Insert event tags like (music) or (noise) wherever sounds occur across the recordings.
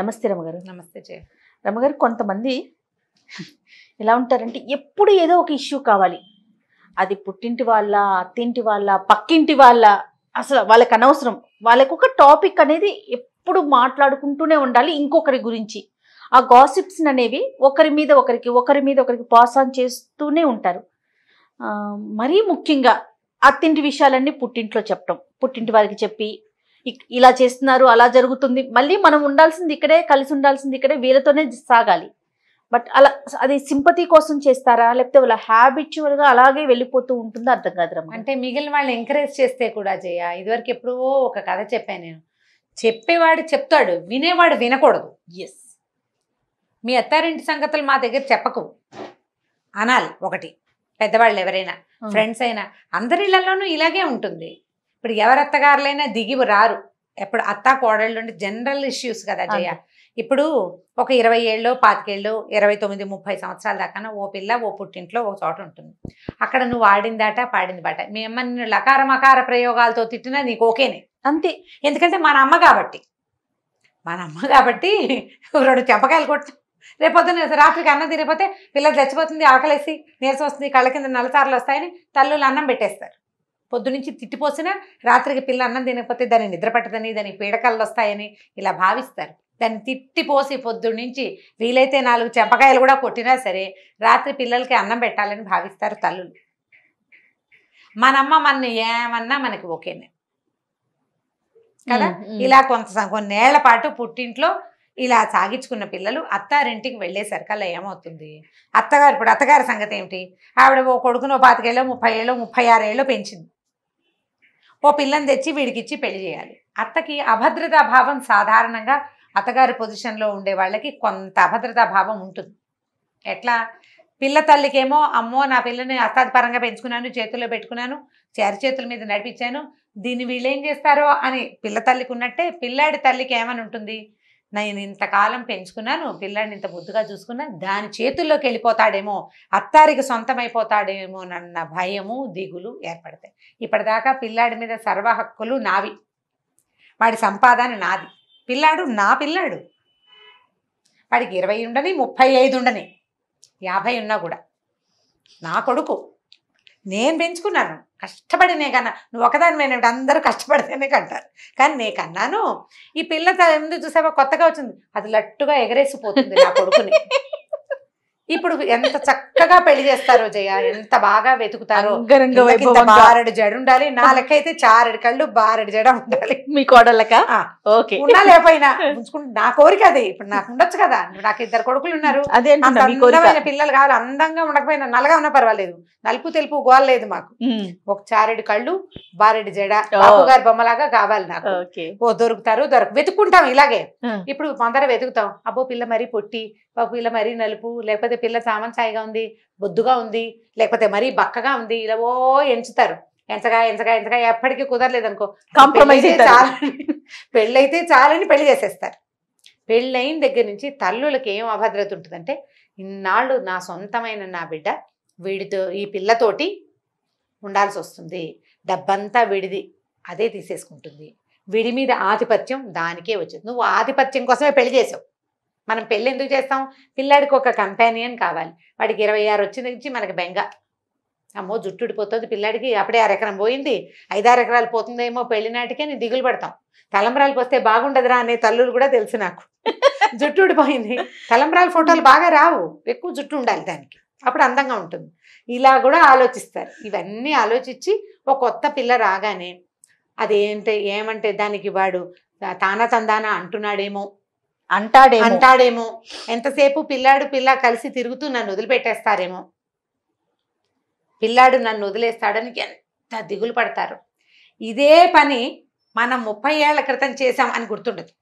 నమస్తే రమగారు నమస్తే జయ రమగారు కొంతమంది ఎలా ఉంటారంటే ఎప్పుడు ఏదో ఒక ఇష్యూ కావాలి అది పుట్టింటి వాళ్ళ అత్తింటి వాళ్ళ పక్కింటి వాళ్ళ అసలు వాళ్ళకి అనవసరం వాళ్ళకు ఒక టాపిక్ అనేది ఎప్పుడు మాట్లాడుకుంటూనే ఉండాలి ఇంకొకరి గురించి ఆ గాసిప్స్ అనేవి ఒకరి మీద ఒకరికి ఒకరి మీద ఒకరికి పాస్ ఆన్ చేస్తూనే ఉంటారు మరీ ముఖ్యంగా అత్తింటి విషయాలన్నీ పుట్టింట్లో చెప్పడం పుట్టింటి వారికి చెప్పి ఇలా చేస్తున్నారు అలా జరుగుతుంది మళ్ళీ మనం ఉండాల్సింది ఇక్కడే కలిసి ఉండాల్సింది ఇక్కడే వీళ్ళతోనే సాగాలి బట్ అలా అది సింపతి కోసం చేస్తారా లేకపోతే వాళ్ళ హ్యాబిచువల్ గా అలాగే వెళ్ళిపోతూ ఉంటుందో అర్థం కాదు అంటే మిగిలిన వాళ్ళు ఎంకరేజ్ చేస్తే కూడా జయ ఇదివరకు ఎప్పుడో ఒక కథ చెప్పాను నేను చెప్పేవాడు చెప్తాడు వినేవాడు వినకూడదు ఎస్ మీ అత్తారింటి సంగతులు మా దగ్గర చెప్పకు అనాలి ఒకటి పెద్దవాళ్ళు ఎవరైనా ఫ్రెండ్స్ అయినా అందరి ఇలాగే ఉంటుంది ఇప్పుడు ఎవరు అత్తగారులైనా దిగి రారు ఎప్పుడు అత్త కోడళ్ళు అంటే జనరల్ ఇష్యూస్ కదా జయ ఇప్పుడు ఒక ఇరవై ఏళ్ళు పాతికేళ్ళు ఇరవై తొమ్మిది ముప్పై సంవత్సరాల దాకా ఓ పిల్ల ఓ పుట్టింట్లో ఓ చోట ఉంటుంది అక్కడ నువ్వు ఆడిందాట పాడింది బాట మీ అమ్మ నిన్ను లకారమకార ప్రయోగాలతో తిట్టినా నీకు ఓకేనే అంతే ఎందుకంటే మన అమ్మ కాబట్టి మన అమ్మ కాబట్టి రెండు చెంపకాయలు కొట్టాం రేపొద్దున రాత్రికి అన్నం తిరిగిపోతే పిల్లలు చచ్చిపోతుంది ఆకలేసి నీరసం వస్తుంది కళ్ళ కింద నలసార్లు వస్తాయని తల్లులు అన్నం పెట్టేస్తారు పొద్దునుంచి తిట్టిపోసినా రాత్రికి పిల్ల అన్నం తినకపోతే దాన్ని నిద్ర పట్టదని దాని పీడకళ్ళు వస్తాయని ఇలా భావిస్తారు దాన్ని తిట్టిపోసి నుంచి వీలైతే నాలుగు చెంపకాయలు కూడా కొట్టినా సరే రాత్రి పిల్లలకి అన్నం పెట్టాలని భావిస్తారు తల్లులు మనమ్మ మన ఏమన్నా మనకి ఓకేనే కదా ఇలా కొంత కొన్నేళ్ల పాటు పుట్టింట్లో ఇలా సాగించుకున్న పిల్లలు అత్తారింటికి అలా ఏమవుతుంది అత్తగారు ఇప్పుడు అత్తగారి సంగతి ఏమిటి ఆవిడ ఓ కొడుకునో పాతికేళ్ళో ముప్పై ఏళ్ళో ముప్పై ఆరేళ్ళో పెంచింది ఓ పిల్లని తెచ్చి వీడికిచ్చి పెళ్లి చేయాలి అత్తకి అభద్రతా భావం సాధారణంగా అత్తగారి పొజిషన్లో ఉండే వాళ్ళకి కొంత అభద్రతా భావం ఉంటుంది ఎట్లా పిల్ల తల్లికేమో అమ్మో నా పిల్లని అస్తాధిపరంగా పెంచుకున్నాను చేతుల్లో పెట్టుకున్నాను చేరి చేతుల మీద నడిపించాను దీన్ని వీళ్ళేం చేస్తారో అని పిల్ల తల్లికి ఉన్నట్టే పిల్లాడి తల్లికి ఏమని ఉంటుంది నేను ఇంతకాలం పెంచుకున్నాను పిల్లాడిని ఇంత ముద్దుగా చూసుకున్నాను దాని చేతుల్లోకి వెళ్ళిపోతాడేమో అత్తారికి సొంతమైపోతాడేమో అన్న భయము దిగులు ఏర్పడతాయి ఇప్పటిదాకా పిల్లాడి మీద సర్వ హక్కులు నావి వాడి సంపాదన నాది పిల్లాడు నా పిల్లాడు వాడికి ఇరవై ఉండని ముప్పై ఐదు ఉండని యాభై ఉన్నా కూడా నా కొడుకు నేను పెంచుకున్నాను కష్టపడినే కన్నా నువ్వు ఒకదానివైన అందరూ కష్టపడితేనే కంటారు కానీ నే కన్నాను ఈ పిల్ల ఎందుకు చూసావా కొత్తగా వచ్చింది అది లట్టుగా ఎగరేసిపోతుంది నా కొడుకుని ఇప్పుడు ఎంత చక్కగా పెళ్లి చేస్తారో జయ ఎంత బాగా వెతుకుతారో బారడు జడ ఉండాలి నా లెక్క అయితే చారడు కళ్ళు బారడు జడ ఉండాలి మీ కోడళ్ళక ఓకే ఉన్నా లేకపోయినా నా కోరిక అది ఇప్పుడు నాకు ఉండొచ్చు కదా నాకు ఇద్దరు కొడుకులు ఉన్నారు అందమైన పిల్లలు కావాలి అందంగా ఉండకపోయినా నల్లగా ఉన్నా పర్వాలేదు నలుపు తెలుపు లేదు మాకు ఒక చారెడు కళ్ళు బారెడు జడ బాబుగారి బొమ్మలాగా కావాలి నాకు ఓ దొరుకుతారు దొరకు వెతుక్కుంటాం ఇలాగే ఇప్పుడు అందరం వెతుకుతాం అబ్బో పిల్ల మరీ పొట్టి బాబు ఇలా మరీ నలుపు లేకపోతే పిల్ల చామన్ సాయిగా ఉంది బొద్దుగా ఉంది లేకపోతే మరీ బక్కగా ఉంది ఇలా ఓ ఎంచుతారు ఎంచగా ఎంచగా ఎంచగా ఎప్పటికీ కుదరలేదు అనుకో కాంప్రమైజ్ చాలని పెళ్ళైతే చాలని పెళ్లి చేసేస్తారు పెళ్ళైన దగ్గర నుంచి తల్లులకి ఏం అభద్రత ఉంటుందంటే ఇన్నాళ్ళు నా సొంతమైన నా బిడ్డ వీడితో ఈ పిల్లతోటి ఉండాల్సి వస్తుంది డబ్బంతా విడిది అదే తీసేసుకుంటుంది విడి మీద ఆధిపత్యం దానికే వచ్చింది నువ్వు ఆధిపత్యం కోసమే పెళ్లి చేసావు మనం పెళ్ళి ఎందుకు చేస్తాం పిల్లాడికి ఒక కంపానియన్ కావాలి వాడికి ఇరవై ఆరు వచ్చిన నుంచి మనకి బెంగ అమ్మో జుట్టుడిపోతుంది పిల్లాడికి అప్పుడే అరెకరం పోయింది ఐదారు ఎకరాలు పోతుందేమో నాటికే నేను దిగులు పడతాం తలంబరాలు పోస్తే బాగుండదురా అనే తల్లులు కూడా తెలుసు నాకు (laughs) జుట్టు పోయింది తలంబరాల ఫోటోలు బాగా రావు ఎక్కువ జుట్టు ఉండాలి దానికి అప్పుడు అందంగా ఉంటుంది ఇలా కూడా ఆలోచిస్తారు ఇవన్నీ ఆలోచించి ఒక కొత్త పిల్ల రాగానే అదేంటే ఏమంటే దానికి వాడు తానా తందానా అంటున్నాడేమో అంటాడే అంటాడేమో ఎంతసేపు పిల్లాడు పిల్ల కలిసి తిరుగుతూ నన్ను వదిలిపెట్టేస్తారేమో పిల్లాడు నన్ను వదిలేస్తాడని ఎంత దిగులు పడతారు ఇదే పని మనం ముప్పై ఏళ్ల క్రితం చేసాం అని గుర్తుండదు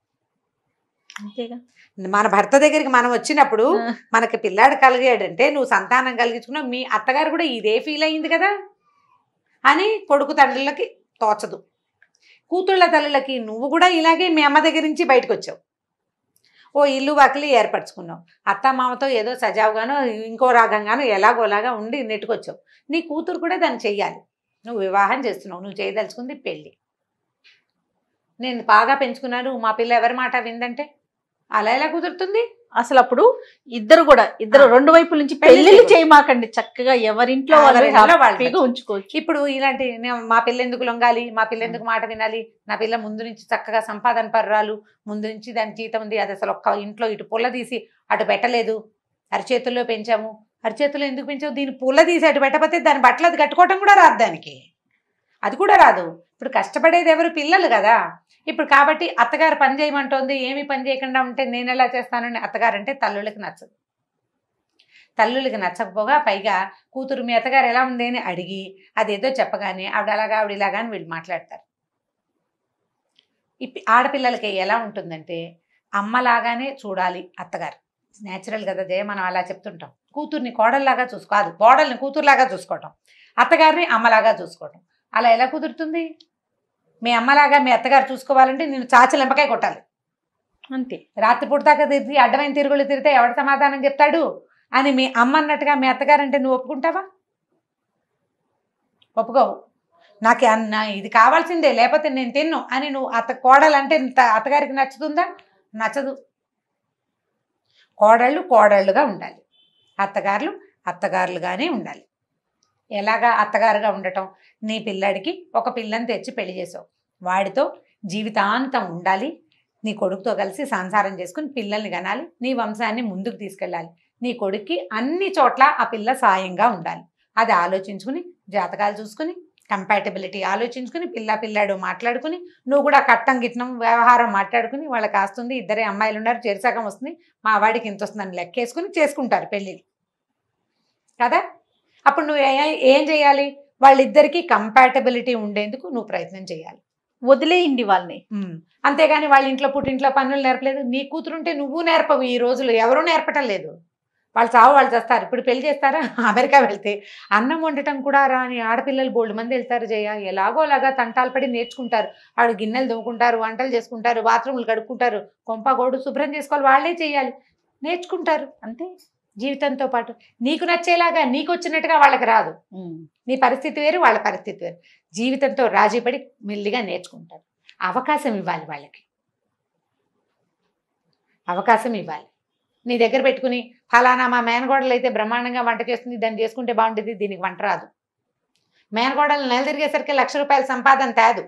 మన భర్త దగ్గరికి మనం వచ్చినప్పుడు మనకి పిల్లాడు కలిగాడంటే నువ్వు సంతానం కలిగించుకున్నావు మీ అత్తగారు కూడా ఇదే ఫీల్ అయింది కదా అని కొడుకు తండ్రులకి తోచదు కూతుళ్ళ తల్లులకి నువ్వు కూడా ఇలాగే మీ అమ్మ దగ్గర నుంచి బయటకు వచ్చావు ఓ ఇల్లు వాకిలి ఏర్పరచుకున్నావు అత్తమామతో ఏదో సజావుగానో ఇంకో రాగంగానో ఎలాగోలాగా ఉండి నెట్టుకొచ్చావు నీ కూతురు కూడా దాన్ని చెయ్యాలి నువ్వు వివాహం చేస్తున్నావు నువ్వు చేయదలుచుకుంది పెళ్ళి నేను బాగా పెంచుకున్నాను మా పిల్ల ఎవరి మాట విందంటే అలా ఎలా కుదురుతుంది అసలు అప్పుడు ఇద్దరు కూడా ఇద్దరు రెండు వైపుల నుంచి పెళ్లిళ్ళు చేయమాకండి చక్కగా ఎవరింట్లో వాళ్ళు ఉంచుకోవచ్చు ఇప్పుడు ఇలాంటి మా పిల్ల ఎందుకు లొంగాలి మా పిల్ల ఎందుకు మాట వినాలి నా పిల్ల ముందు నుంచి చక్కగా సంపాదన పర్రాలు ముందు నుంచి దాని జీతం ఉంది అది అసలు ఒక్క ఇంట్లో ఇటు పుల్ల తీసి అటు పెట్టలేదు అరిచేతుల్లో పెంచాము అరిచేతుల్లో ఎందుకు పెంచాము దీన్ని పుల్ల తీసి అటు పెట్టకపోతే దాని బట్టలు అది కట్టుకోవటం కూడా రాదు దానికి అది కూడా రాదు ఇప్పుడు కష్టపడేది ఎవరు పిల్లలు కదా ఇప్పుడు కాబట్టి అత్తగారు పని చేయమంటోంది ఏమి పని చేయకుండా ఉంటే నేను ఎలా చేస్తానని అత్తగారు అంటే తల్లులకి నచ్చదు తల్లులకి నచ్చకపోగా పైగా కూతురు మీ అత్తగారు ఎలా ఉంది అని అడిగి అదేదో చెప్పగానే ఆవిడ అలాగా ఆవిడ ఇలాగా అని వీళ్ళు మాట్లాడతారు ఆడపిల్లలకి ఎలా ఉంటుందంటే అమ్మలాగానే చూడాలి అత్తగారు న్యాచురల్ కదా జయ మనం అలా చెప్తుంటాం కూతుర్ని కోడల్లాగా చూసుకోదు కోడల్ని కూతురులాగా చూసుకోవటం అత్తగారిని అమ్మలాగా చూసుకోవటం అలా ఎలా కుదురుతుంది మీ అమ్మలాగా మీ అత్తగారు చూసుకోవాలంటే నేను చాచలింపకాయ కొట్టాలి అంతే రాత్రి దాకా తిరిగి అడ్డమైన తిరుగులు తిరిగితే ఎవడు సమాధానం చెప్తాడు అని మీ అమ్మ అన్నట్టుగా మీ అత్తగారంటే నువ్వు ఒప్పుకుంటావా ఒప్పుకోవు నాకు అన్న ఇది కావాల్సిందే లేకపోతే నేను తిన్ను అని నువ్వు అత్త కోడలంటే అత్తగారికి నచ్చుతుందా నచ్చదు కోడళ్ళు కోడళ్ళుగా ఉండాలి అత్తగారులు అత్తగారులుగానే ఉండాలి ఎలాగా అత్తగారుగా ఉండటం నీ పిల్లాడికి ఒక పిల్లని తెచ్చి పెళ్లి చేసావు వాడితో జీవితాంతం ఉండాలి నీ కొడుకుతో కలిసి సంసారం చేసుకుని పిల్లల్ని కనాలి నీ వంశాన్ని ముందుకు తీసుకెళ్ళాలి నీ కొడుక్కి అన్ని చోట్ల ఆ పిల్ల సాయంగా ఉండాలి అది ఆలోచించుకుని జాతకాలు చూసుకుని కంపాటబిలిటీ ఆలోచించుకుని పిల్ల పిల్లాడు మాట్లాడుకుని నువ్వు కూడా కట్టం గిట్టం వ్యవహారం మాట్లాడుకుని వాళ్ళకి కాస్తుంది ఇద్దరే అమ్మాయిలు ఉన్నారు చేరిసాకం వస్తుంది మా వాడికి ఇంత వస్తుందని లెక్కేసుకుని చేసుకుంటారు పెళ్ళిళ్ళు కదా అప్పుడు నువ్వు ఏం చేయాలి వాళ్ళిద్దరికీ కంపాటబిలిటీ ఉండేందుకు నువ్వు ప్రయత్నం చేయాలి వదిలేయండి వాళ్ళని అంతేగాని వాళ్ళ ఇంట్లో పుట్టింట్లో పనులు నేర్పలేదు నీ కూతురుంటే నువ్వు నేర్పవు ఈ రోజులు ఎవరూ నేర్పటం లేదు వాళ్ళు చావు వాళ్ళు చేస్తారు ఇప్పుడు పెళ్లి చేస్తారా (laughs) అమెరికా వెళ్తే అన్నం వండటం కూడా రాని ఆడపిల్లలు బోల్డ్ మంది వెళ్తారు జయ ఎలాగోలాగా తంటాలు పడి నేర్చుకుంటారు ఆవిడ గిన్నెలు దొమ్ముకుంటారు వంటలు చేసుకుంటారు బాత్రూములు కడుక్కుంటారు కొంప గోడు శుభ్రం చేసుకోవాలి వాళ్ళే చేయాలి నేర్చుకుంటారు అంతే జీవితంతో పాటు నీకు నచ్చేలాగా నీకు వచ్చినట్టుగా వాళ్ళకి రాదు నీ పరిస్థితి వేరు వాళ్ళ పరిస్థితి వేరు జీవితంతో రాజీపడి మెల్లిగా నేర్చుకుంటారు అవకాశం ఇవ్వాలి వాళ్ళకి అవకాశం ఇవ్వాలి నీ దగ్గర పెట్టుకుని ఫలానా మా మేనగోడలు అయితే బ్రహ్మాండంగా వంట చేస్తుంది దాన్ని చేసుకుంటే బాగుంటుంది దీనికి వంట రాదు మేనగోడలు నెల తిరిగేసరికి లక్ష రూపాయల సంపాదన తేదు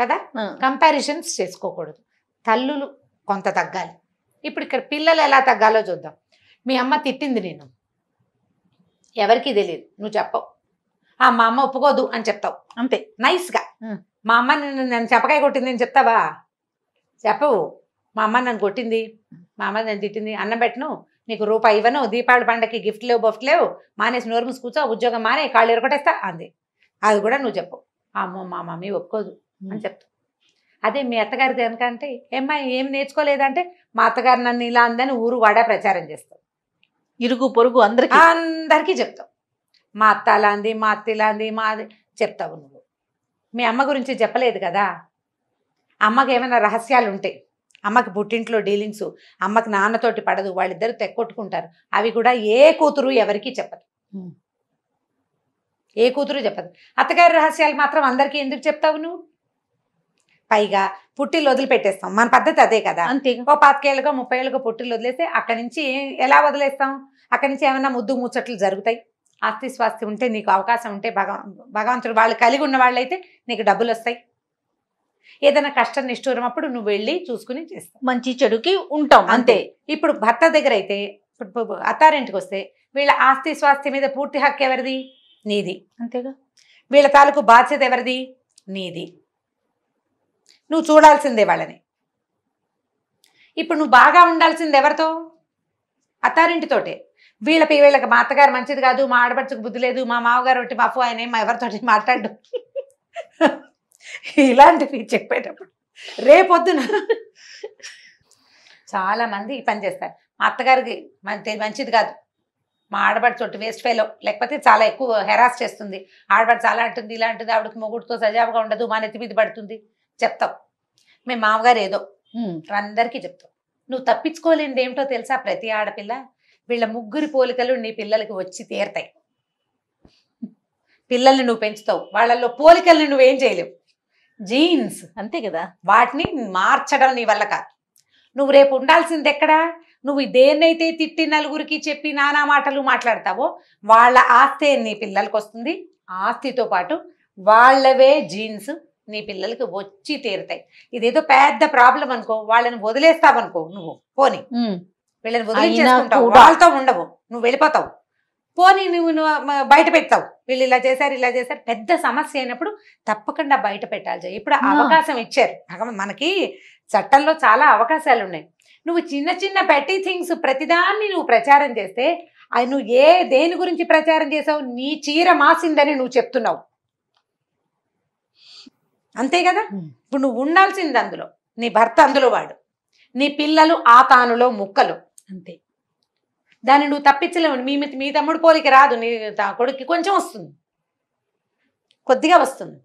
కదా కంపారిజన్స్ చేసుకోకూడదు తల్లులు కొంత తగ్గాలి ఇప్పుడు ఇక్కడ పిల్లలు ఎలా తగ్గాలో చూద్దాం మీ అమ్మ తిట్టింది నేను ఎవరికి తెలియదు నువ్వు చెప్పవు ఆ మా అమ్మ ఒప్పుకోదు అని చెప్తావు అంతే నైస్గా మా అమ్మ నన్ను నన్ను చెప్పకాయ కొట్టింది అని చెప్తావా చెప్పవు మా అమ్మ నన్ను కొట్టింది మా అమ్మ నన్ను తిట్టింది అన్నం పెట్టను నీకు రూపాయి ఇవ్వను దీపావళి పండగకి గిఫ్ట్ లేవు బొఫ్ట్ లేవు మానేసి నోరు కూర్చో ఉద్యోగం మానే కాళ్ళు ఎరగొట్టేస్తా అంది అది కూడా నువ్వు చెప్పు అమ్మో మా మమ్మీ ఒప్పుకోదు అని చెప్తావు అదే మీ అత్తగారిది దేనికంటే ఏమ్మా ఏం నేర్చుకోలేదంటే మా అత్తగారు నన్ను ఇలా అందని ఊరు వాడా ప్రచారం చేస్తాం ఇరుగు పొరుగు అందరికీ అందరికీ చెప్తాం మా అత్త అలా మా అత్త ఇలాంది మా చెప్తావు నువ్వు మీ అమ్మ గురించి చెప్పలేదు కదా అమ్మకి ఏమైనా రహస్యాలు ఉంటాయి అమ్మకి పుట్టింట్లో డీలింగ్స్ అమ్మకి నాన్నతోటి పడదు వాళ్ళిద్దరు తెక్కొట్టుకుంటారు అవి కూడా ఏ కూతురు ఎవరికీ చెప్పదు ఏ కూతురు చెప్పదు అత్తగారి రహస్యాలు మాత్రం అందరికీ ఎందుకు చెప్తావు నువ్వు పైగా పుట్టిల్లు వదిలిపెట్టేస్తాం మన పద్ధతి అదే కదా ఓ పాతికేళ్ళుగా ముప్పై ఏళ్ళుగా పుట్టిల్ వదిలేస్తే అక్కడి నుంచి ఎలా వదిలేస్తాం అక్కడి నుంచి ఏమైనా ముద్దు ముచ్చట్లు జరుగుతాయి ఆస్తి స్వాస్తి ఉంటే నీకు అవకాశం ఉంటే భగవంతుడు వాళ్ళు కలిగి ఉన్న వాళ్ళైతే నీకు డబ్బులు వస్తాయి ఏదైనా కష్టం నిష్ఠూరం అప్పుడు నువ్వు వెళ్ళి చూసుకుని చేస్తావు మంచి చెడుకి ఉంటాం అంతే ఇప్పుడు భర్త దగ్గర అయితే అత్తారింటికి వస్తే వీళ్ళ ఆస్తి స్వాస్తి మీద పూర్తి హక్కు ఎవరిది నీది అంతేగా వీళ్ళ తాలూకు బాధ్యత ఎవరిది నీది నువ్వు చూడాల్సిందే వాళ్ళని ఇప్పుడు నువ్వు బాగా ఉండాల్సింది ఎవరితో అత్తారింటితోటే వీళ్ళ వీళ్ళకి మా అత్తగారు మంచిది కాదు మా ఆడపడుచుకు బుద్ధి లేదు మా మామగారు ఒకటి మాపు ఆయన మా ఎవరితోటి మాట్లాడు ఇలాంటివి చెప్పేటప్పుడు రేపొద్దున చాలామంది ఈ పని చేస్తారు మా అత్తగారికి మంచిది కాదు మా ఆడబడి చోటు వేస్ట్ ఫేలో లేకపోతే చాలా ఎక్కువ హెరాస్ చేస్తుంది ఆడబడి చాలా అంటుంది ఇలాంటిది ఆవిడకి మొగుడుతో సజావుగా ఉండదు మా నెత్తి మీద పడుతుంది చెప్తావు మీ మామగారు ఏదో అందరికీ చెప్తావు నువ్వు తప్పించుకోలేనిది ఏమిటో తెలుసా ప్రతి ఆడపిల్ల వీళ్ళ ముగ్గురి పోలికలు నీ పిల్లలకి వచ్చి తీరతాయి పిల్లల్ని నువ్వు పెంచుతావు వాళ్ళల్లో పోలికల్ని నువ్వేం చేయలేవు జీన్స్ అంతే కదా వాటిని మార్చడం నీ వల్ల కాదు నువ్వు రేపు ఉండాల్సింది ఎక్కడా నువ్వు దేన్నైతే తిట్టి నలుగురికి చెప్పి నానా మాటలు మాట్లాడతావో వాళ్ళ ఆస్తి నీ పిల్లలకు వస్తుంది ఆస్తితో పాటు వాళ్ళవే జీన్స్ నీ పిల్లలకి వచ్చి తీరుతాయి ఇదేదో పెద్ద ప్రాబ్లం అనుకో వాళ్ళని వదిలేస్తావనుకో నువ్వు పోనీ వీళ్ళని వదిలించేసుకుంటావు వాళ్ళతో ఉండవు నువ్వు వెళ్ళిపోతావు పోనీ నువ్వు బయట పెడతావు వీళ్ళు ఇలా చేశారు ఇలా చేశారు పెద్ద సమస్య అయినప్పుడు తప్పకుండా బయట పెట్టాలి ఇప్పుడు అవకాశం ఇచ్చారు మనకి చట్టంలో చాలా అవకాశాలు ఉన్నాయి నువ్వు చిన్న చిన్న పెట్టి థింగ్స్ ప్రతిదాన్ని నువ్వు ప్రచారం చేస్తే నువ్వు ఏ దేని గురించి ప్రచారం చేసావు నీ చీర మాసిందని నువ్వు చెప్తున్నావు అంతే కదా ఇప్పుడు నువ్వు ఉండాల్సింది అందులో నీ భర్త అందులో వాడు నీ పిల్లలు ఆ తానులో ముక్కలు అంతే దాన్ని నువ్వు తప్పించలేవు మీ మీ తమ్ముడు పోలికి రాదు నీ కొడుక్కి కొంచెం వస్తుంది కొద్దిగా వస్తుంది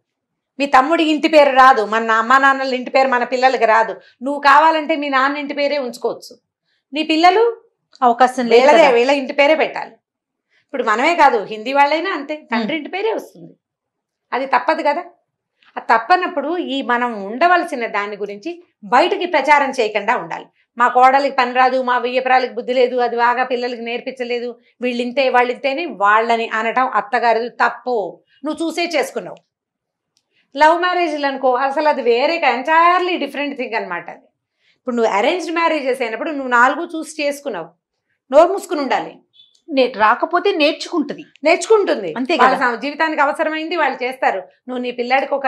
మీ తమ్ముడి ఇంటి పేరు రాదు మన అమ్మ నాన్నల ఇంటి పేరు మన పిల్లలకి రాదు నువ్వు కావాలంటే మీ నాన్న ఇంటి పేరే ఉంచుకోవచ్చు నీ పిల్లలు అవకాశం వీళ్ళదే వీళ్ళ ఇంటి పేరే పెట్టాలి ఇప్పుడు మనమే కాదు హిందీ వాళ్ళైనా అంతే తండ్రి ఇంటి పేరే వస్తుంది అది తప్పదు కదా తప్పనప్పుడు ఈ మనం ఉండవలసిన దాని గురించి బయటకి ప్రచారం చేయకుండా ఉండాలి మా కోడలికి పని రాదు మా వెయ్యపురాలకి బుద్ధి లేదు అది బాగా పిల్లలకి నేర్పించలేదు వీళ్ళింతే వాళ్ళింతేని వాళ్ళని అనటం అత్తగారు తప్పు నువ్వు చూసే చేసుకున్నావు లవ్ మ్యారేజ్లు అనుకో అసలు అది వేరే ఎంటైర్లీ డిఫరెంట్ థింగ్ అనమాట అది ఇప్పుడు నువ్వు అరేంజ్డ్ మ్యారేజెస్ అయినప్పుడు నువ్వు నాలుగు చూసి చేసుకున్నావు నోరు మూసుకుని ఉండాలి రాకపోతే నేర్చుకుంటుంది నేర్చుకుంటుంది అంతే జీవితానికి అవసరమైంది వాళ్ళు చేస్తారు నువ్వు నీ పిల్లాడికి ఒక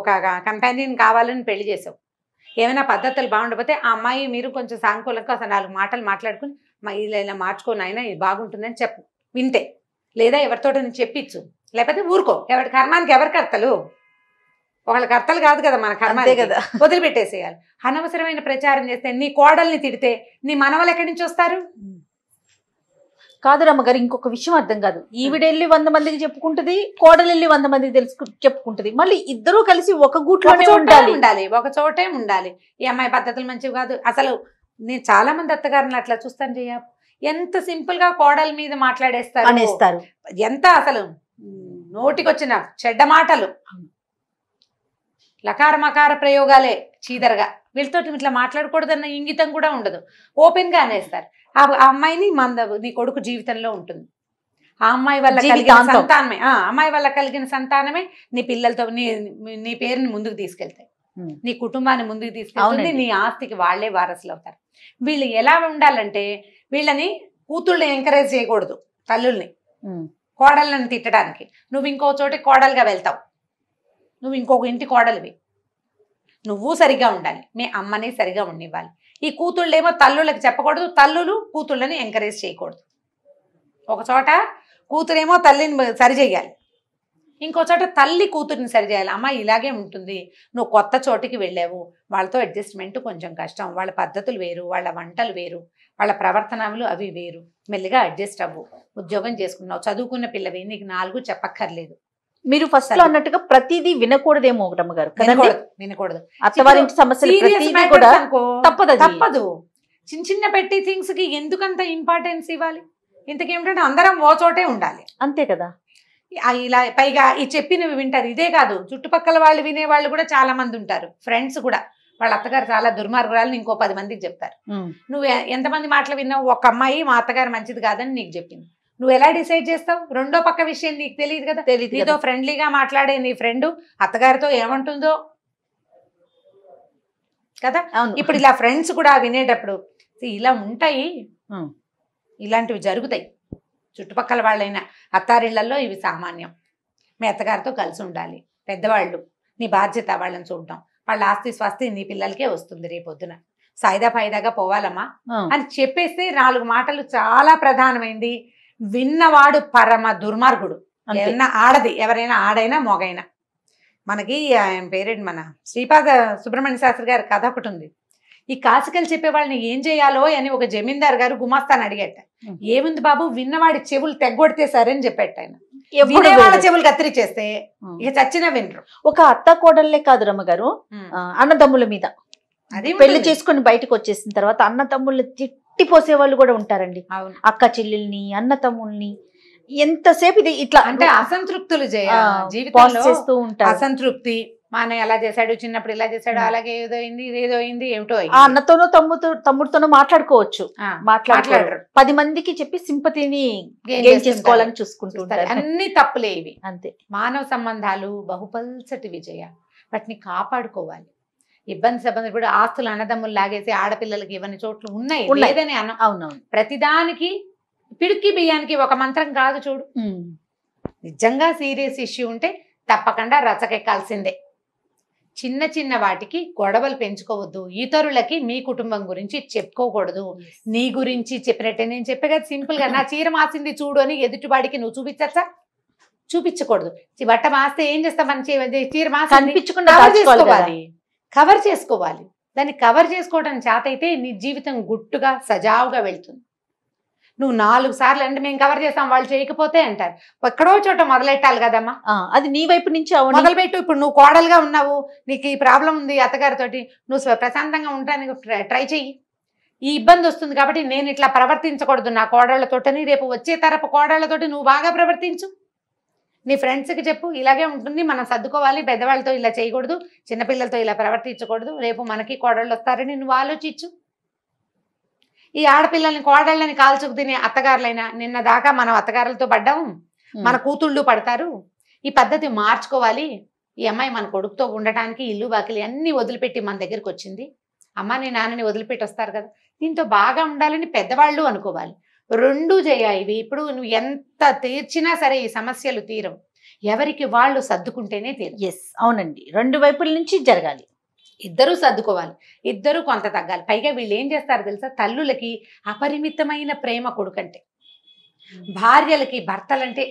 ఒక కంపానియన్ కావాలని పెళ్లి చేసావు ఏమైనా పద్ధతులు బాగుండకపోతే ఆ అమ్మాయి మీరు కొంచెం సానుకూలంగా నాలుగు మాటలు మాట్లాడుకుని ఇలా ఇలా మార్చుకోను అయినా ఇది బాగుంటుందని చెప్పు వింటే లేదా ఎవరితో చెప్పించు లేకపోతే ఊరుకో ఎవరి కర్మానికి ఎవరి కర్తలు ఒకళ్ళ కర్తలు కాదు కదా మన కర్మ కదా వదిలిపెట్టేసేయాలి అనవసరమైన ప్రచారం చేస్తే నీ కోడల్ని తిడితే నీ మనవలు ఎక్కడి నుంచి వస్తారు రమ్మ గారు ఇంకొక విషయం అర్థం కాదు ఈవిడెళ్ళి వంద మందికి చెప్పుకుంటుంది కోడలెళ్ళి వంద మందికి తెలుసు చెప్పుకుంటుంది మళ్ళీ ఇద్దరూ కలిసి ఒక గూట్లో ఉండాలి ఉండాలి ఒక చోటే ఉండాలి ఈ అమ్మాయి పద్ధతులు మంచివి కాదు అసలు నేను చాలా మంది అత్తగారిని అట్లా చూస్తాను జయ ఎంత సింపుల్ గా కోడల మీద మాట్లాడేస్తారు అనేస్తారు ఎంత అసలు నోటికొచ్చిన చెడ్డ మాటలు లకార మకార ప్రయోగాలే చీదరగా వీళ్ళతో ఇట్లా మాట్లాడకూడదన్న ఇంగితం కూడా ఉండదు ఓపెన్ గా అనేస్తారు ఆ అమ్మాయిని మంద నీ కొడుకు జీవితంలో ఉంటుంది ఆ అమ్మాయి వల్ల కలిగిన సంతానమే ఆ అమ్మాయి వల్ల కలిగిన సంతానమే నీ పిల్లలతో నీ నీ పేరుని ముందుకు తీసుకెళ్తాయి నీ కుటుంబాన్ని ముందుకు తీసుకెళ్తుంది నీ ఆస్తికి వాళ్లే వారసులు అవుతారు వీళ్ళు ఎలా ఉండాలంటే వీళ్ళని కూతుళ్ళని ఎంకరేజ్ చేయకూడదు తల్లుల్ని కోడళ్ళని తిట్టడానికి నువ్వు ఇంకో చోటి కోడలుగా వెళ్తావు నువ్వు ఇంకొక ఇంటి కోడలివి నువ్వు సరిగా ఉండాలి మీ అమ్మని సరిగా ఉండివ్వాలి ఈ కూతుళ్ళేమో తల్లులకు చెప్పకూడదు తల్లులు కూతుళ్ళని ఎంకరేజ్ చేయకూడదు ఒక చోట కూతురేమో తల్లిని సరిచేయాలి ఇంకో చోట తల్లి కూతురిని సరిచేయాలి అమ్మ ఇలాగే ఉంటుంది నువ్వు కొత్త చోటికి వెళ్ళావు వాళ్ళతో అడ్జస్ట్మెంట్ కొంచెం కష్టం వాళ్ళ పద్ధతులు వేరు వాళ్ళ వంటలు వేరు వాళ్ళ ప్రవర్తనలు అవి వేరు మెల్లిగా అడ్జస్ట్ అవ్వు ఉద్యోగం చేసుకున్నావు చదువుకున్న పిల్లవి నీకు నాలుగు చెప్పక్కర్లేదు మీరు ఫస్ట్ లో అన్నట్టుగా ప్రతిదీ వినకూడదేమో ఒకటమ్మ గారు వినకూడదు అత్తవారింటి సమస్యలు తప్పదు తప్పదు చిన్న చిన్న పెట్టి థింగ్స్ కి ఎందుకంత ఇంపార్టెన్స్ ఇవ్వాలి ఇంతకేమిటంటే అందరం ఓ చోటే ఉండాలి అంతే కదా ఇలా పైగా ఈ చెప్పినవి వింటారు ఇదే కాదు చుట్టుపక్కల వాళ్ళు వినే వాళ్ళు కూడా చాలా మంది ఉంటారు ఫ్రెండ్స్ కూడా వాళ్ళ అత్తగారు చాలా దుర్మార్గురాలు ఇంకో పది మందికి చెప్తారు నువ్వు ఎంతమంది మాటలు విన్నావు ఒక అమ్మాయి మా అత్తగారు మంచిది కాదని నీకు చెప్పింది నువ్వు ఎలా డిసైడ్ చేస్తావు రెండో పక్క విషయం నీకు తెలియదు కదా తెలియదు నీతో ఫ్రెండ్లీగా మాట్లాడే నీ ఫ్రెండ్ అత్తగారితో ఏమంటుందో కదా ఇప్పుడు ఇలా ఫ్రెండ్స్ కూడా వినేటప్పుడు ఇలా ఉంటాయి ఇలాంటివి జరుగుతాయి చుట్టుపక్కల వాళ్ళైన అత్తారిళ్లలో ఇవి సామాన్యం మీ అత్తగారితో కలిసి ఉండాలి పెద్దవాళ్ళు నీ బాధ్యత వాళ్ళని చూడటం వాళ్ళ ఆస్తి స్వాస్తి నీ పిల్లలకే వస్తుంది రేపొద్దున సాయిదా ఫాయిదాగా పోవాలమ్మా అని చెప్పేస్తే నాలుగు మాటలు చాలా ప్రధానమైంది విన్నవాడు పరమ దుర్మార్గుడు ఎన్న ఆడది ఎవరైనా ఆడైనా మొగైనా మనకి ఆయన పేరేంటి మన శ్రీపాద సుబ్రహ్మణ్య శాస్త్రి గారి కథ ఒకటి ఉంది ఈ కాసికలు చెప్పే వాళ్ళని ఏం చేయాలో అని ఒక జమీందార్ గారు గుమాస్తాను అడిగట ఏముంది బాబు విన్నవాడి చెవులు తెగ్గొడితే సరే అని చెప్పాట ఆయన వాళ్ళ చెవులు కత్తిరి చేస్తే ఇక చచ్చినా వినరు ఒక అత్త కోడల్లే కాదు రమ్మ గారు అన్నదమ్ముల మీద అది పెళ్లి చేసుకుని బయటకు వచ్చేసిన తర్వాత అన్న తమ్ముళ్ళు కొట్టి పోసేవాళ్ళు కూడా ఉంటారండి అక్క చెల్లెల్ని అన్న తమ్ముల్ని ఎంతసేపు ఇది ఇట్లా అంటే అసంతృప్తులు చేస్తూ ఉంటారు అసంతృప్తి అన్న ఎలా చేశాడు చిన్నప్పుడు ఇలా చేశాడు అలాగే ఏదో అయింది ఇదేదో అయింది ఏమిటో అన్నతోనో తమ్ముతో తమ్ముడితోనో మాట్లాడుకోవచ్చు మాట్లాడుతారు పది మందికి చెప్పి సింపతిని చేసుకోవాలని చూసుకుంటుంటారు అన్ని తప్పులే ఇవి అంతే మానవ సంబంధాలు బహుపల్సటి విజయ వాటిని కాపాడుకోవాలి ఇబ్బంది సిబ్బంది ఇప్పుడు ఆస్తులు అన్నదమ్ములు లాగేసి ఆడపిల్లలకి ఇవన్నీ చోట్లు ఉన్నాయి లేదని అన్న అవునవును ప్రతిదానికి పిడికి బియ్యానికి ఒక మంత్రం కాదు చూడు నిజంగా సీరియస్ ఇష్యూ ఉంటే తప్పకుండా రచకెక్కాల్సిందే చిన్న చిన్న వాటికి గొడవలు పెంచుకోవద్దు ఇతరులకి మీ కుటుంబం గురించి చెప్పుకోకూడదు నీ గురించి చెప్పినట్టే నేను చెప్పే కదా సింపుల్గా నా చీర మాసింది చూడు అని ఎదుటివాడికి నువ్వు చూపించచ్చా చూపించకూడదు బట్ట మాస్తే ఏం చేస్తాం మన చీర మాసి కనిపించకుండా కవర్ చేసుకోవాలి దాన్ని కవర్ చేసుకోవడం అయితే నీ జీవితం గుట్టుగా సజావుగా వెళ్తుంది నువ్వు నాలుగు సార్లు అంటే మేము కవర్ చేస్తాం వాళ్ళు చేయకపోతే అంటారు ఎక్కడో చోట మొదలెట్టాలి కదమ్మా అది నీ వైపు నుంచి మొదలుపెట్టు ఇప్పుడు నువ్వు కోడలుగా ఉన్నావు నీకు ఈ ప్రాబ్లం ఉంది అత్తగారితోటి నువ్వు ప్రశాంతంగా ఉండడానికి ట్రై చెయ్యి ఈ ఇబ్బంది వస్తుంది కాబట్టి నేను ఇట్లా ప్రవర్తించకూడదు నా కోడళ్లతోటని రేపు వచ్చే తరపు కోడళ్లతోటి నువ్వు బాగా ప్రవర్తించు నీ ఫ్రెండ్స్కి చెప్పు ఇలాగే ఉంటుంది మనం సర్దుకోవాలి పెద్దవాళ్ళతో ఇలా చేయకూడదు చిన్నపిల్లలతో ఇలా ప్రవర్తించకూడదు రేపు మనకి కోడళ్ళు వస్తారని నువ్వు ఆలోచించు ఈ ఆడపిల్లల్ని కోడళ్ళని కాల్చుకు తినే అత్తగారులైనా నిన్న దాకా మనం అత్తగారులతో పడ్డాము మన కూతుళ్ళు పడతారు ఈ పద్ధతి మార్చుకోవాలి ఈ అమ్మాయి మన కొడుకుతో ఉండటానికి ఇల్లు బాకీలు అన్నీ వదిలిపెట్టి మన దగ్గరికి వచ్చింది అమ్మ నీ నాన్నని వదిలిపెట్టి వస్తారు కదా దీంతో బాగా ఉండాలని పెద్దవాళ్ళు అనుకోవాలి రెండు చేయాలి ఇప్పుడు నువ్వు ఎంత తీర్చినా సరే ఈ సమస్యలు తీరవు ఎవరికి వాళ్ళు సర్దుకుంటేనే తీరు ఎస్ అవునండి రెండు వైపుల నుంచి జరగాలి ఇద్దరూ సర్దుకోవాలి ఇద్దరు కొంత తగ్గాలి పైగా వీళ్ళు ఏం చేస్తారు తెలుసా తల్లులకి అపరిమితమైన ప్రేమ కొడుకంటే భార్యలకి భర్తలంటే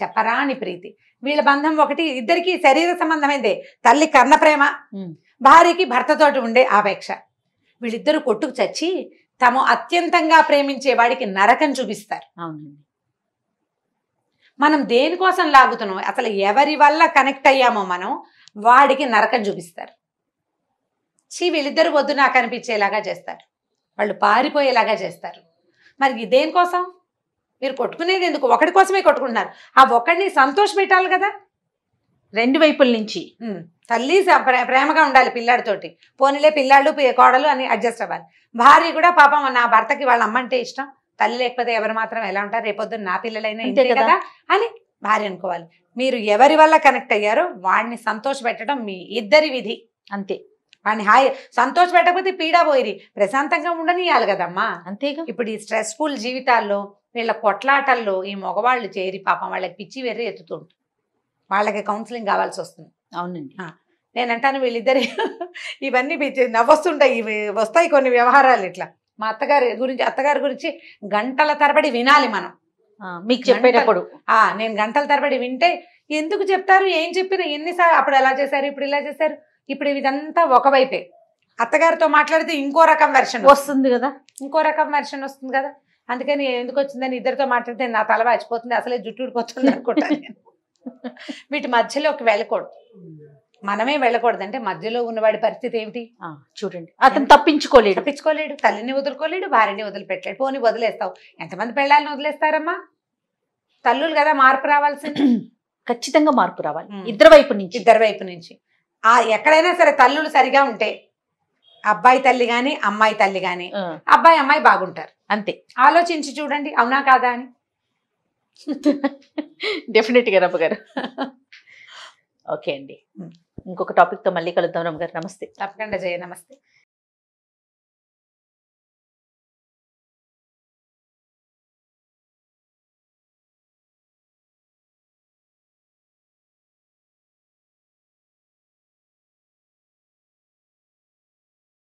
చెప్పరాని ప్రీతి వీళ్ళ బంధం ఒకటి ఇద్దరికి శరీర సంబంధమైందే తల్లి కర్ణ ప్రేమ భార్యకి భర్తతోటి ఉండే ఆపేక్ష వీళ్ళిద్దరు కొట్టుకు చచ్చి తమ అత్యంతంగా ప్రేమించే వాడికి నరకం చూపిస్తారు అవునండి మనం దేనికోసం లాగుతున్నాం అసలు ఎవరి వల్ల కనెక్ట్ అయ్యామో మనం వాడికి నరకం చూపిస్తారు చీ వీళ్ళిద్దరు వద్దు నాకు అనిపించేలాగా చేస్తారు వాళ్ళు పారిపోయేలాగా చేస్తారు మరి దేనికోసం మీరు కొట్టుకునేది ఎందుకు ఒకటి కోసమే కొట్టుకుంటున్నారు ఆ ఒకడిని సంతోష పెట్టాలి కదా రెండు వైపుల నుంచి తల్లి ప్రేమగా ఉండాలి పిల్లాడితోటి పోనీలే పిల్లాడు కోడలు అని అడ్జస్ట్ అవ్వాలి భార్య కూడా పాపం నా భర్తకి వాళ్ళ అమ్మ అంటే ఇష్టం తల్లి లేకపోతే ఎవరు మాత్రం ఎలా ఉంటారు రేపొద్దు నా పిల్లలైనా ఇంతే కదా అని భార్య అనుకోవాలి మీరు ఎవరి వల్ల కనెక్ట్ అయ్యారో వాడిని పెట్టడం మీ ఇద్దరి విధి అంతే వాడిని హాయి సంతోష పెట్టకపోతే పీడా పోయి ప్రశాంతంగా ఉండనియాలి కదమ్మా అంతే ఇప్పుడు ఈ స్ట్రెస్ఫుల్ జీవితాల్లో వీళ్ళ కొట్లాటల్లో ఈ మగవాళ్ళు చేరి పాపం వాళ్ళకి పిచ్చి వెర్రి ఎత్తుతుంటారు వాళ్ళకి కౌన్సిలింగ్ కావాల్సి వస్తుంది అవునండి నేను అంటాను వీళ్ళిద్దరు (laughs) ఇవన్నీ నవ్వొస్తుంటాయి ఇవి వస్తాయి కొన్ని వ్యవహారాలు ఇట్లా మా అత్తగారి గురించి అత్తగారి గురించి గంటల తరబడి వినాలి మనం మీకు చెప్పేటప్పుడు నేను గంటల తరబడి వింటే ఎందుకు చెప్తారు ఏం చెప్పిన ఎన్నిసార్లు అప్పుడు ఎలా చేశారు ఇప్పుడు ఇలా చేశారు ఇప్పుడు ఇదంతా ఒకవైపే అత్తగారితో మాట్లాడితే ఇంకో రకం వెర్షన్ వస్తుంది కదా ఇంకో రకం వెర్షన్ వస్తుంది కదా అందుకని ఎందుకు వచ్చిందని ఇద్దరితో మాట్లాడితే నా తల వచ్చిపోతుంది అసలే జుట్టు ఊడిపోతుంది అనుకుంటాను వీటి మధ్యలోకి వెళ్ళకూడదు మనమే వెళ్ళకూడదు అంటే మధ్యలో ఉన్నవాడి పరిస్థితి ఏమిటి చూడండి అతను తప్పించుకోలేడు తప్పించుకోలేడు తల్లిని వదులుకోలేడు భార్యని వదిలిపెట్టలేడు పోని వదిలేస్తావు ఎంతమంది పెళ్ళాలని వదిలేస్తారమ్మా తల్లులు కదా మార్పు రావాల్సింది (clears throat) ఖచ్చితంగా మార్పు రావాలి ఇద్దరు వైపు నుంచి ఇద్దరు వైపు నుంచి ఆ ఎక్కడైనా సరే తల్లులు సరిగా ఉంటే అబ్బాయి తల్లి గాని అమ్మాయి తల్లి గాని అబ్బాయి అమ్మాయి బాగుంటారు అంతే ఆలోచించి చూడండి అవునా కాదా అని డెఫినెట్గా రమ్మగారు ఓకే అండి hmm. ఇంకొక టాపిక్తో మళ్ళీ కలుద్దాం రమ్మగారు నమస్తే తప్పకుండా జయ నమస్తే